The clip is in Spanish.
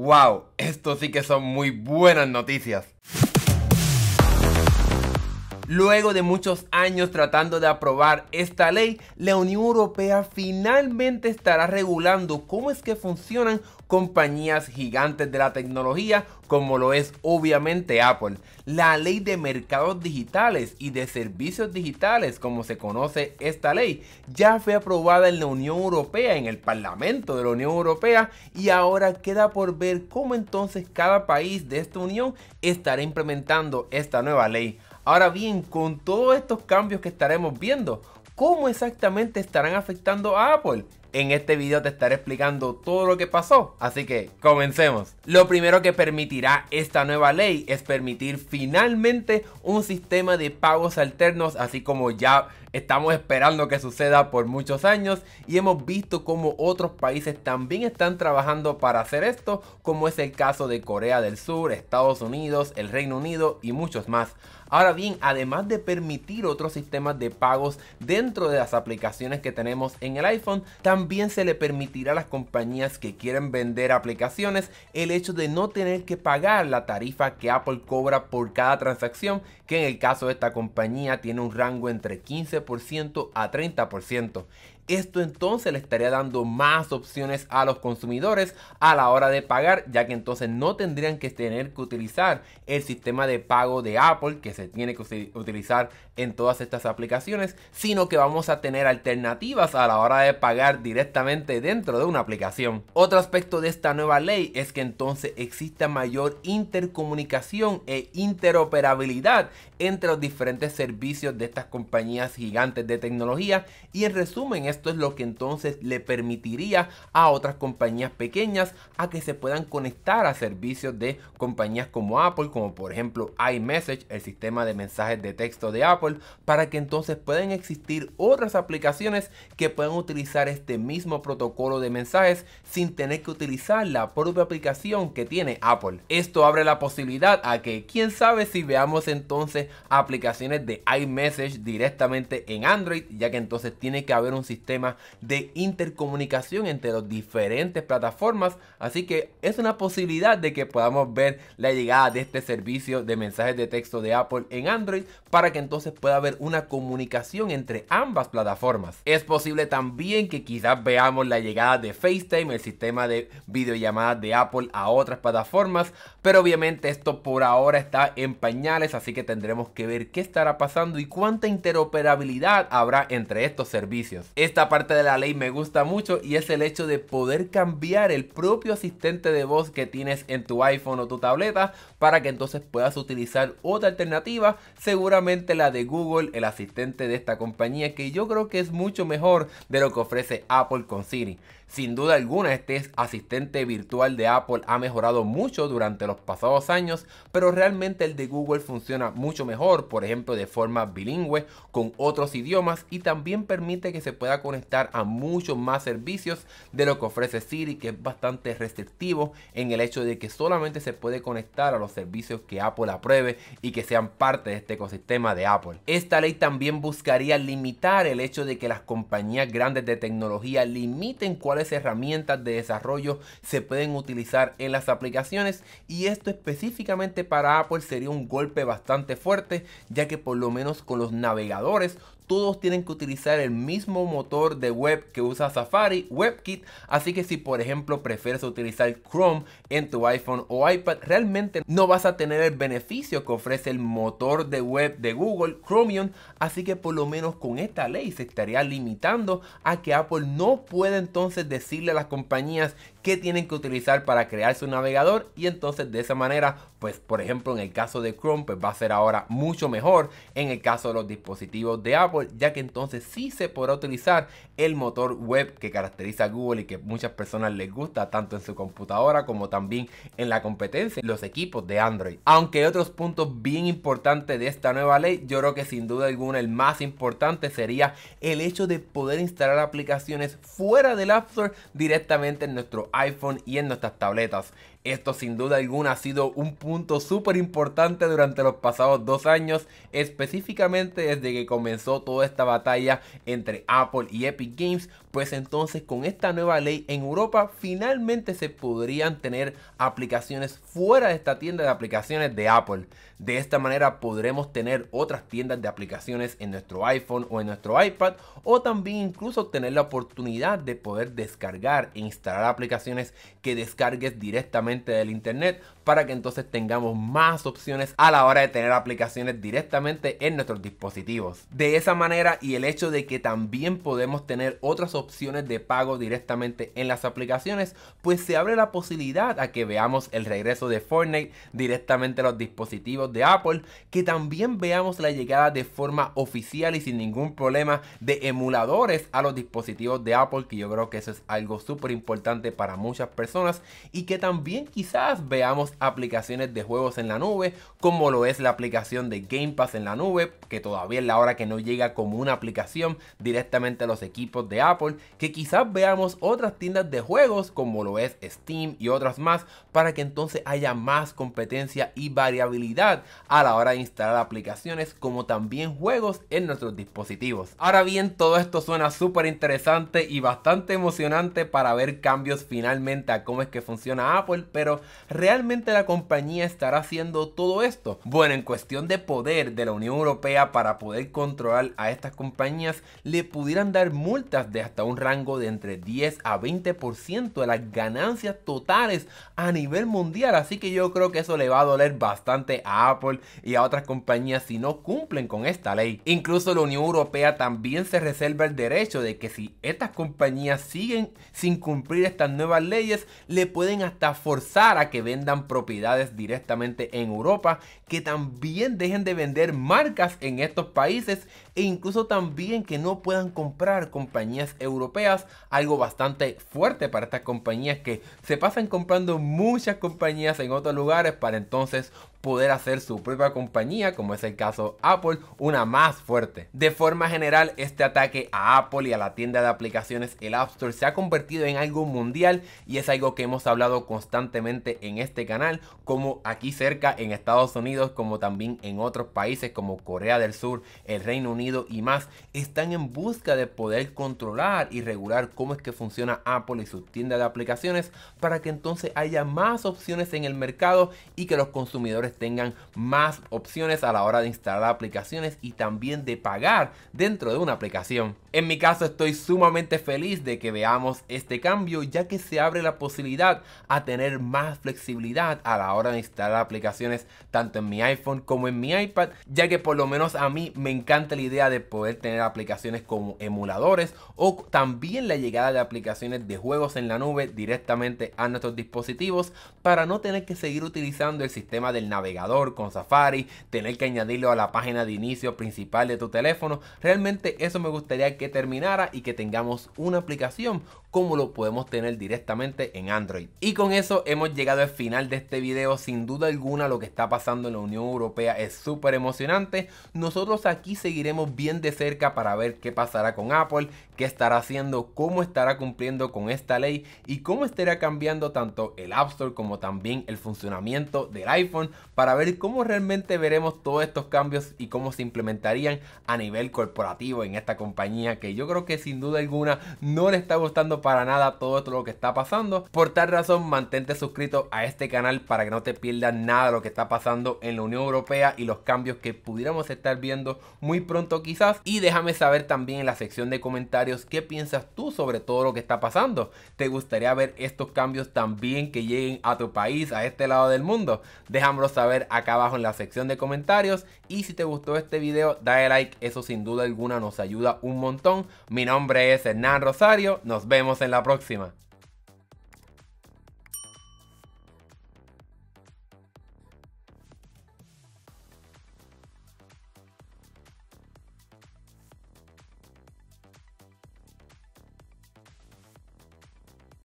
¡Wow! Esto sí que son muy buenas noticias. Luego de muchos años tratando de aprobar esta ley, la Unión Europea finalmente estará regulando cómo es que funcionan compañías gigantes de la tecnología como lo es obviamente Apple. La ley de mercados digitales y de servicios digitales, como se conoce esta ley, ya fue aprobada en la Unión Europea, en el Parlamento de la Unión Europea, y ahora queda por ver cómo entonces cada país de esta unión estará implementando esta nueva ley. Ahora bien, con todos estos cambios que estaremos viendo, ¿cómo exactamente estarán afectando a Apple? En este video te estaré explicando todo lo que pasó, así que comencemos. Lo primero que permitirá esta nueva ley es permitir finalmente un sistema de pagos alternos, así como ya estamos esperando que suceda por muchos años y hemos visto cómo otros países también están trabajando para hacer esto, como es el caso de Corea del Sur, Estados Unidos, el Reino Unido y muchos más. Ahora bien, además de permitir otros sistemas de pagos dentro de las aplicaciones que tenemos en el iPhone, también también se le permitirá a las compañías que quieren vender aplicaciones el hecho de no tener que pagar la tarifa que Apple cobra por cada transacción, que en el caso de esta compañía tiene un rango entre 15% a 30%. Esto entonces le estaría dando más opciones a los consumidores a la hora de pagar, ya que entonces no tendrían que tener que utilizar el sistema de pago de Apple que se tiene que utilizar en todas estas aplicaciones, sino que vamos a tener alternativas a la hora de pagar directamente dentro de una aplicación. Otro aspecto de esta nueva ley es que entonces exista mayor intercomunicación e interoperabilidad entre los diferentes servicios de estas compañías gigantes de tecnología y en resumen es esto es lo que entonces le permitiría a otras compañías pequeñas a que se puedan conectar a servicios de compañías como Apple, como por ejemplo iMessage, el sistema de mensajes de texto de Apple, para que entonces puedan existir otras aplicaciones que puedan utilizar este mismo protocolo de mensajes sin tener que utilizar la propia aplicación que tiene Apple. Esto abre la posibilidad a que quién sabe si veamos entonces aplicaciones de iMessage directamente en Android, ya que entonces tiene que haber un sistema de intercomunicación entre los diferentes plataformas, así que es una posibilidad de que podamos ver la llegada de este servicio de mensajes de texto de Apple en Android para que entonces pueda haber una comunicación entre ambas plataformas. Es posible también que quizás veamos la llegada de FaceTime, el sistema de videollamadas de Apple a otras plataformas, pero obviamente esto por ahora está en pañales, así que tendremos que ver qué estará pasando y cuánta interoperabilidad habrá entre estos servicios. Esta parte de la ley me gusta mucho y es el hecho de poder cambiar el propio asistente de voz que tienes en tu iPhone o tu tableta para que entonces puedas utilizar otra alternativa, seguramente la de Google, el asistente de esta compañía que yo creo que es mucho mejor de lo que ofrece Apple con Siri. Sin duda alguna, este asistente virtual de Apple ha mejorado mucho durante los pasados años, pero realmente el de Google funciona mucho mejor, por ejemplo, de forma bilingüe con otros idiomas y también permite que se pueda conectar a muchos más servicios de lo que ofrece Siri, que es bastante restrictivo en el hecho de que solamente se puede conectar a los servicios que Apple apruebe y que sean parte de este ecosistema de Apple. Esta ley también buscaría limitar el hecho de que las compañías grandes de tecnología limiten cuál herramientas de desarrollo se pueden utilizar en las aplicaciones y esto específicamente para Apple sería un golpe bastante fuerte ya que por lo menos con los navegadores todos tienen que utilizar el mismo motor de web que usa Safari, WebKit, así que si por ejemplo prefieres utilizar Chrome en tu iPhone o iPad, realmente no vas a tener el beneficio que ofrece el motor de web de Google, Chromium, así que por lo menos con esta ley se estaría limitando a que Apple no pueda entonces decirle a las compañías tienen que utilizar para crear su navegador y entonces de esa manera, pues por ejemplo en el caso de Chrome, pues va a ser ahora mucho mejor en el caso de los dispositivos de Apple, ya que entonces sí se podrá utilizar el motor web que caracteriza a Google y que muchas personas les gusta tanto en su computadora como también en la competencia, los equipos de Android. Aunque otros puntos bien importantes de esta nueva ley, yo creo que sin duda alguna el más importante sería el hecho de poder instalar aplicaciones fuera del App Store directamente en nuestro iPhone y en nuestras tabletas. Esto sin duda alguna ha sido un punto súper importante durante los pasados dos años, específicamente desde que comenzó toda esta batalla entre Apple y Epic Games, pues entonces con esta nueva ley en Europa finalmente se podrían tener aplicaciones fuera de esta tienda de aplicaciones de Apple. De esta manera podremos tener otras tiendas de aplicaciones en nuestro iPhone o en nuestro iPad o también incluso tener la oportunidad de poder descargar e instalar aplicaciones que descargues directamente del Internet para que entonces tengamos más opciones a la hora de tener aplicaciones directamente en nuestros dispositivos. De esa manera y el hecho de que también podemos tener otras opciones de pago directamente en las aplicaciones, pues se abre la posibilidad a que veamos el regreso de Fortnite directamente a los dispositivos de Apple, que también veamos la llegada de forma oficial y sin ningún problema de emuladores a los dispositivos de Apple, que yo creo que eso es algo súper importante para muchas personas y que también quizás veamos aplicaciones de juegos en la nube, como lo es la aplicación de Game Pass en la nube, que todavía es la hora que no llega como una aplicación directamente a los equipos de Apple, que quizás veamos otras tiendas de juegos como lo es Steam y otras más, para que entonces haya más competencia y variabilidad a la hora de instalar aplicaciones como también juegos en nuestros dispositivos. Ahora bien, todo esto suena súper interesante y bastante emocionante para ver cambios finalmente a cómo es que funciona Apple, pero realmente la compañía estará haciendo todo esto? Bueno, en cuestión de poder de la Unión Europea para poder controlar a estas compañías, le pudieran dar multas de hasta un rango de entre 10 a 20% de las ganancias totales a nivel mundial. Así que yo creo que eso le va a doler bastante a Apple y a otras compañías si no cumplen con esta ley. Incluso la Unión Europea también se reserva el derecho de que si estas compañías siguen sin cumplir estas nuevas leyes, le pueden hasta forzar a que vendan propiedades directamente en Europa, que también dejen de vender marcas en estos países e incluso también que no puedan comprar compañías europeas, algo bastante fuerte para estas compañías que se pasan comprando muchas compañías en otros lugares para entonces poder hacer su propia compañía, como es el caso Apple, una más fuerte. De forma general, este ataque a Apple y a la tienda de aplicaciones, el App Store, se ha convertido en algo mundial y es algo que hemos hablado constantemente en este canal, como aquí cerca en Estados Unidos, como también en otros países como Corea del Sur, el Reino Unido y más, están en busca de poder controlar y regular cómo es que funciona Apple y su tienda de aplicaciones para que entonces haya más opciones en el mercado y que los consumidores tengan más opciones a la hora de instalar aplicaciones y también de pagar dentro de una aplicación. En mi caso estoy sumamente feliz de que veamos este cambio ya que se abre la posibilidad a tener más flexibilidad a la hora de instalar aplicaciones tanto en mi iPhone como en mi iPad ya que por lo menos a mí me encanta la idea de poder tener aplicaciones como emuladores o también la llegada de aplicaciones de juegos en la nube directamente a nuestros dispositivos para no tener que seguir utilizando el sistema del navegador navegador, con Safari, tener que añadirlo a la página de inicio principal de tu teléfono. Realmente eso me gustaría que terminara y que tengamos una aplicación como lo podemos tener directamente en Android. Y con eso hemos llegado al final de este video. Sin duda alguna lo que está pasando en la Unión Europea es súper emocionante. Nosotros aquí seguiremos bien de cerca para ver qué pasará con Apple, qué estará haciendo, cómo estará cumpliendo con esta ley y cómo estará cambiando tanto el App Store como también el funcionamiento del iPhone para ver cómo realmente veremos todos estos cambios y cómo se implementarían a nivel corporativo en esta compañía que yo creo que sin duda alguna no le está gustando para nada todo esto lo que está pasando. Por tal razón, mantente suscrito a este canal para que no te pierdas nada de lo que está pasando en la Unión Europea y los cambios que pudiéramos estar viendo muy pronto quizás. Y déjame saber también en la sección de comentarios qué piensas tú sobre todo lo que está pasando. ¿Te gustaría ver estos cambios también que lleguen a tu país, a este lado del mundo? Déjamelo saber acá abajo en la sección de comentarios. Y si te gustó este video, dale like, eso sin duda alguna nos ayuda un montón. Mi nombre es Hernán Rosario, nos vemos en la próxima.